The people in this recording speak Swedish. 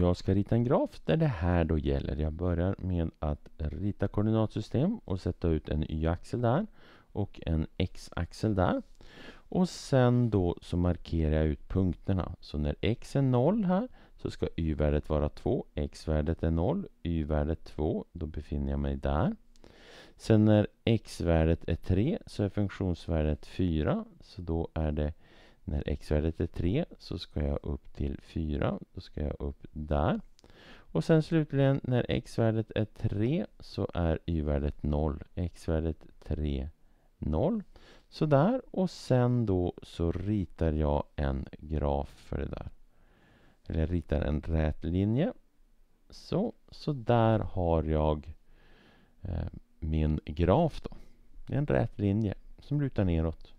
jag ska rita en graf där det här då gäller. Jag börjar med att rita koordinatsystem och sätta ut en y-axel där och en x-axel där. Och sen då så markerar jag ut punkterna. Så när x är 0 här så ska y-värdet vara 2, x-värdet är 0, y-värdet 2, då befinner jag mig där. Sen när x-värdet är 3 så är funktionsvärdet 4, så då är det när x-värdet är 3 så ska jag upp till 4. Då ska jag upp där. Och sen slutligen när x-värdet är 3 så är y-värdet 0. x-värdet 3, 0. Sådär. Och sen då så ritar jag en graf för det där. Eller jag ritar en rät linje. Så, så där har jag eh, min graf då. Det är en rät linje som lutar neråt.